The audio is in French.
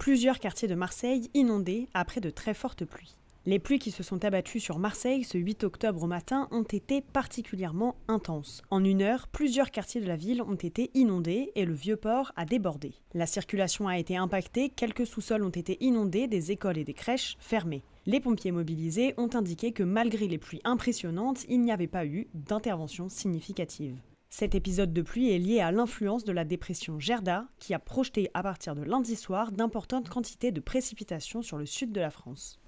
Plusieurs quartiers de Marseille inondés après de très fortes pluies. Les pluies qui se sont abattues sur Marseille ce 8 octobre au matin ont été particulièrement intenses. En une heure, plusieurs quartiers de la ville ont été inondés et le vieux port a débordé. La circulation a été impactée, quelques sous-sols ont été inondés, des écoles et des crèches fermées. Les pompiers mobilisés ont indiqué que malgré les pluies impressionnantes, il n'y avait pas eu d'intervention significative. Cet épisode de pluie est lié à l'influence de la dépression Gerda, qui a projeté à partir de lundi soir d'importantes quantités de précipitations sur le sud de la France.